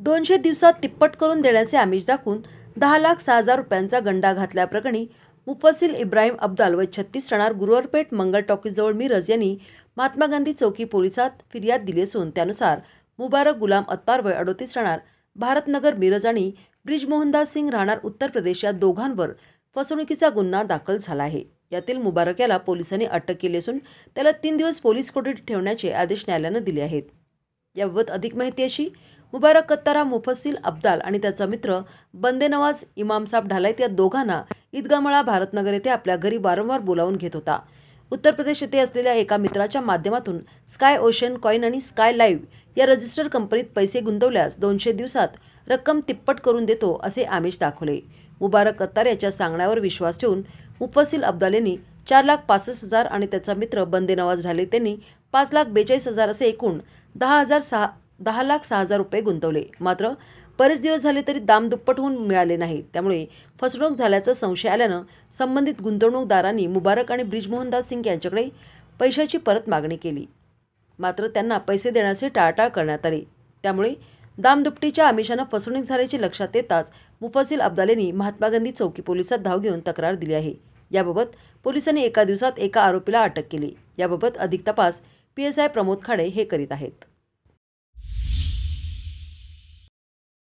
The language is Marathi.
दोनशे दिवसात तिप्पट करून देण्याचे आमिष दाखवून दहा लाख सहा हजार रुपयांचा गंडा घातल्याप्रकरणी मुफसिल इब्राहिम अब्दाल व छत्तीस रणार गुरुवारपेठ मंगल टॉकीजवळ मिरज यांनी महात्मा गांधी चौकी पोलिसात फिर्याद दिली असून त्यानुसार मुबारक गुलाम अत्तार वय अडोतीस राहणार भारतनगर मिरज आणि ब्रिज मोहनदास सिंग राहणार उत्तर प्रदेश या दोघांवर फसवणुकीचा गुन्हा दाखल झाला आहे यातील मुबारक याला पोलिसांनी अटक केली असून त्याला तीन दिवस पोलीस कोठडीत ठेवण्याचे आदेश न्यायालयानं दिले आहेत याबाबत अधिक माहिती अशी मुबारक कत्तारा मुफसिल अब्दाल आणि त्याचा मित्र बंदेनवाज नवाज इमामसाब ढालायत या दोघांना ईदगामळा भारतनगर येथे आपल्या घरी वारंवार बोलावून घेत होता उत्तर प्रदेश येथे असलेल्या एका मित्राच्या माध्यमातून स्काय ओशन कॉईन आणि स्काय लाईव्ह या रजिस्टर कंपनीत पैसे गुंतवल्यास दोनशे दिवसात रक्कम तिप्पट करून देतो असे आमिष दाखवले मुबारक कत्तार याच्या सांगण्यावर विश्वास ठेवून मुफसिल अब्दाल यांनी चार लाख पासष्ट हजार आणि त्याचा मित्र बंदे नवाज ढाले त्यांनी पाच लाख बेचाळीस हजार असे एकूण दहा हजार सहा दहा लाख सहा हजार रुपये गुंतवले मात्र बरेच दिवस झाले तरी दाम दुप्पट होऊन मिळाले नाही त्यामुळे फसवणूक झाल्याचा संशय आल्यानं संबंधित गुंतवणूकदारांनी मुबारक आणि ब्रिजमोहनदास सिंग यांच्याकडे पैशाची परत मागणी केली मात्र त्यांना पैसे देण्याचे टाळटाळ करण्यात आले त्यामुळे दामदुपटीच्या आमिषानं फसवणूक झाल्याचे लक्षात येताच मुफसिल अब्दालेंनी महात्मा गांधी चौकी पोलिसात धाव घेऊन तक्रार दिली आहे याबाबत पोलिसांनी एका दिवसात एका आरोपीला अटक केली याबाबत अधिक तपास P S I Pramod Khade हे करीत आहेत